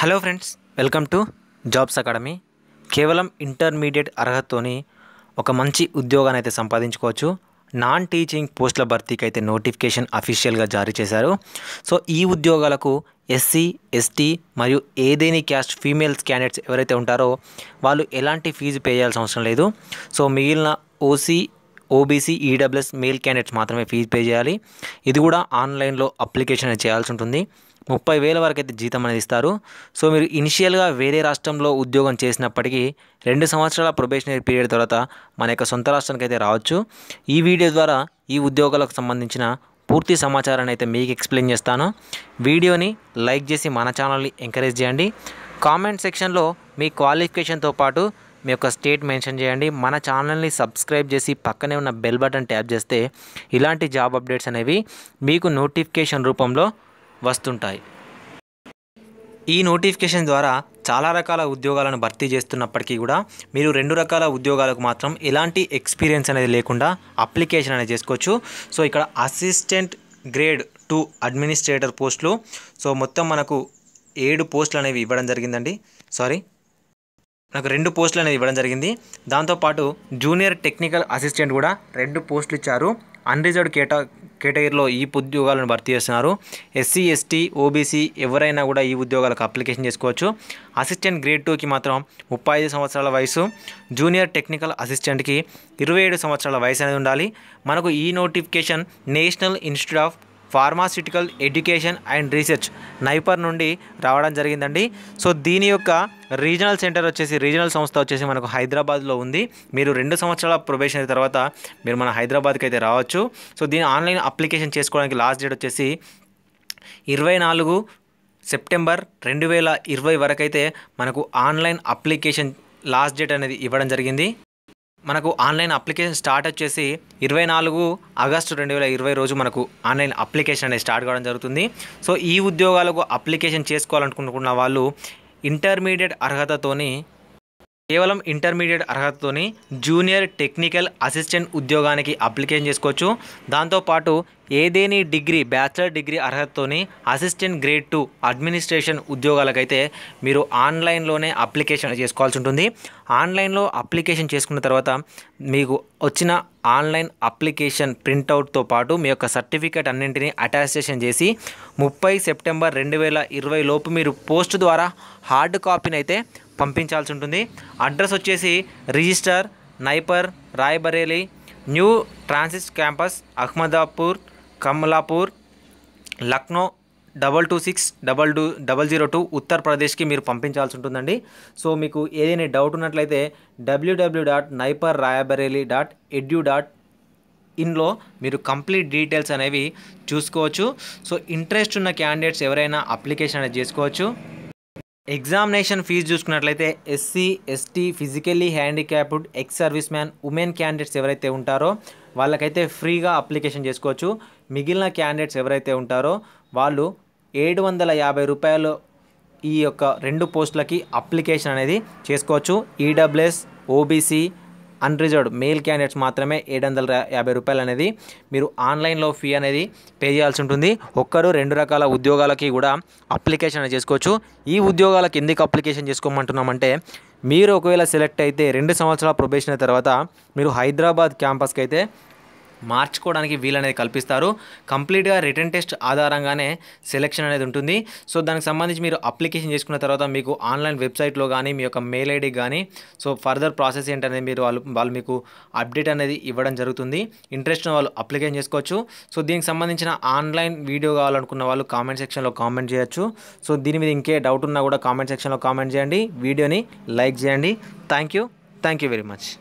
hello friends welcome to Jobs Academy కేవలం intermediate అర్హతతోని ఒక మంచి ఉద్యోగాన్ని అయితే సంపాదించుకోవచ్చు నాన్ టీచింగ్ పోస్టుల భర్తీకి అయితే నోటిఫికేషన్ అఫీషియల్గా జారీ చేశారు సో ఈ ఉద్యోగాలకు ఎస్సీ ఎస్టీ మరియు ఏదేని క్యాస్ట్ ఫీమేల్స్ క్యాండిడేట్స్ ఎవరైతే ఉంటారో వాళ్ళు ఎలాంటి ఫీజు పే చేయాల్సిన అవసరం లేదు సో మిగిలిన OC OBC EWS male candidates మాత్రమే ఫీజు పే చేయాలి ఇది కూడా ఆన్లైన్లో అప్లికేషన్ చేయాల్సి ఉంటుంది ముప్పై వేల వరకు అయితే జీతం అనేది ఇస్తారు సో మీరు ఇనిషియల్గా వేరే రాష్ట్రంలో ఉద్యోగం చేసినప్పటికీ రెండు సంవత్సరాల ప్రొబేషనరీ పీరియడ్ తర్వాత మన యొక్క సొంత రాష్ట్రానికి అయితే రావచ్చు ఈ వీడియో ద్వారా ఈ ఉద్యోగాలకు సంబంధించిన పూర్తి సమాచారాన్ని అయితే మీకు ఎక్స్ప్లెయిన్ చేస్తాను వీడియోని లైక్ చేసి మన ఛానల్ని ఎంకరేజ్ చేయండి కామెంట్ సెక్షన్లో మీ క్వాలిఫికేషన్తో పాటు మీ యొక్క స్టేట్ మెన్షన్ చేయండి మన ఛానల్ని సబ్స్క్రైబ్ చేసి పక్కనే ఉన్న బెల్ బటన్ ట్యాప్ చేస్తే ఇలాంటి జాబ్ అప్డేట్స్ అనేవి మీకు నోటిఫికేషన్ రూపంలో వస్తుంటాయి ఈ నోటిఫికేషన్ ద్వారా చాలా రకాల ఉద్యోగాలను భర్తీ చేస్తున్నప్పటికీ కూడా మీరు రెండు రకాల ఉద్యోగాలకు మాత్రం ఎలాంటి ఎక్స్పీరియన్స్ అనేది లేకుండా అప్లికేషన్ అనేది చేసుకోవచ్చు సో ఇక్కడ అసిస్టెంట్ గ్రేడ్ టూ అడ్మినిస్ట్రేటర్ పోస్టులు సో మొత్తం మనకు ఏడు పోస్టులు అనేవి ఇవ్వడం జరిగిందండి సారీ నాకు రెండు పోస్టులు అనేవి ఇవ్వడం జరిగింది దాంతోపాటు జూనియర్ టెక్నికల్ అసిస్టెంట్ కూడా రెండు పోస్టులు ఇచ్చారు అన్రిజర్వ్డ్ కేటా కేటగిరీలో ఈ ఉద్యోగాలను భర్తీ చేస్తున్నారు ఎస్సీ ఎస్టీ ఓబీసీ ఎవరైనా కూడా ఈ ఉద్యోగాలకు అప్లికేషన్ చేసుకోవచ్చు అసిస్టెంట్ గ్రేడ్ టూకి మాత్రం ముప్పై ఐదు సంవత్సరాల వయసు జూనియర్ టెక్నికల్ అసిస్టెంట్కి ఇరవై ఏడు సంవత్సరాల వయసు అనేది ఉండాలి మనకు ఈ notification national institute of pharmaceutical education and research NIPER నుండి రావడం జరిగిందండి సో దీని యొక్క రీజనల్ సెంటర్ వచ్చేసి రీజనల్ సంస్థ వచ్చేసి మనకు హైదరాబాద్లో ఉంది మీరు రెండు సంవత్సరాల ప్రొబేషన్ తర్వాత మీరు మన హైదరాబాద్కి అయితే రావచ్చు సో దీని ఆన్లైన్ అప్లికేషన్ చేసుకోవడానికి లాస్ట్ డేట్ వచ్చేసి ఇరవై నాలుగు సెప్టెంబర్ రెండు వేల ఇరవై వరకైతే మనకు ఆన్లైన్ అప్లికేషన్ లాస్ట్ డేట్ అనేది ఇవ్వడం జరిగింది మనకు ఆన్లైన్ అప్లికేషన్ స్టార్ట్ వచ్చేసి ఇరవై నాలుగు ఆగస్టు రెండు వేల ఇరవై రోజు మనకు ఆన్లైన్ అప్లికేషన్ అనేది స్టార్ట్ కావడం జరుగుతుంది సో ఈ ఉద్యోగాలకు అప్లికేషన్ చేసుకోవాలనుకుంటున్న వాళ్ళు ఇంటర్మీడియట్ అర్హతతోని కేవలం ఇంటర్మీడియట్ అర్హతతోని జూనియర్ టెక్నికల్ అసిస్టెంట్ ఉద్యోగానికి అప్లికేషన్ చేసుకోవచ్చు దాంతోపాటు ఏదేని డిగ్రీ బ్యాచిలర్ డిగ్రీ అర్హతతోని అసిస్టెంట్ గ్రేడ్ టూ అడ్మినిస్ట్రేషన్ ఉద్యోగాలకైతే మీరు ఆన్లైన్లోనే అప్లికేషన్ చేసుకోవాల్సి ఉంటుంది ఆన్లైన్లో అప్లికేషన్ చేసుకున్న తర్వాత మీకు వచ్చిన ఆన్లైన్ అప్లికేషన్ ప్రింట్అవుట్తో పాటు మీ యొక్క సర్టిఫికేట్ అన్నింటినీ అటాచేషన్ చేసి ముప్పై సెప్టెంబర్ రెండు వేల లోపు మీరు పోస్ట్ ద్వారా హార్డ్ కాపీని అయితే పంపించాల్సి ఉంటుంది అడ్రస్ వచ్చేసి register NIPER Raebareli new transit campus Ahmadpur Kamalapur Lucknow double two six double two double zero two ఉత్తరప్రదేశ్కి మీరు పంపించాల్సి ఉంటుందండి సో మీకు ఏదైనా డౌట్ ఉన్నట్లయితే W W dot NIPER Raebareli dot edu dot ఇన్లో మీరు కంప్లీట్ డీటెయిల్స్ అనేవి చూసుకోవచ్చు సో ఇంట్రెస్ట్ ఉన్న క్యాండిడేట్స్ ఎవరైనా అప్లికేషన్ అనేది చేసుకోవచ్చు ఎగ్జామినేషన్ ఫీజు చూసుకున్నట్లయితే SC ST physically handicapped ex serviceman women candidates ఎవరైతే ఉంటారో వాళ్ళకైతే ఫ్రీగా అప్లికేషన్ చేసుకోవచ్చు మిగిలిన క్యాండిడేట్స్ ఎవరైతే ఉంటారో వాళ్ళు ఏడు వందల యాభై రూపాయలు ఈ యొక్క రెండు పోస్టులకి అప్లికేషన్ అనేది చేసుకోవచ్చు EWS OBC unreserved male candidates మాత్రమే ఏడు వందల యాభై రూపాయలు అనేది మీరు ఆన్లైన్లో ఫీ అనేది పే చేయాల్సి ఉంటుంది ఒక్కరు రెండు రకాల ఉద్యోగాలకి కూడా అప్లికేషన్ అనేది చేసుకోవచ్చు ఈ ఉద్యోగాలకు ఎందుకు అప్లికేషన్ చేసుకోమంటున్నామంటే మీరు ఒకవేళ సెలెక్ట్ అయితే రెండు సంవత్సరాల ప్రొబేషన్ తర్వాత మీరు హైదరాబాద్ క్యాంపస్కి అయితే మార్చుకోవడానికి వీలనేది కల్పిస్తారు కంప్లీట్గా రిటర్న్ టెస్ట్ ఆధారంగానే సెలెక్షన్ అనేది ఉంటుంది సో దానికి సంబంధించి మీరు అప్లికేషన్ చేసుకున్న తర్వాత మీకు ఆన్లైన్ వెబ్సైట్లో కానీ మీ యొక్క మెయిల్ ఐడి కానీ సో ఫర్దర్ ప్రాసెస్ ఏంటనేది మీరు వాళ్ళు వాళ్ళు మీకు అప్డేట్ అనేది ఇవ్వడం జరుగుతుంది ఇంట్రెస్ట్ వాళ్ళు అప్లికేషన్ చేసుకోవచ్చు సో దీనికి సంబంధించిన ఆన్లైన్ వీడియో కావాలనుకున్న వాళ్ళు కామెంట్ సెక్షన్లో కామెంట్ చేయొచ్చు సో దీని మీద ఇంకే డౌట్ ఉన్నా కూడా కామెంట్ సెక్షన్లో కామెంట్ చేయండి వీడియోని లైక్ చేయండి thank you thank you very much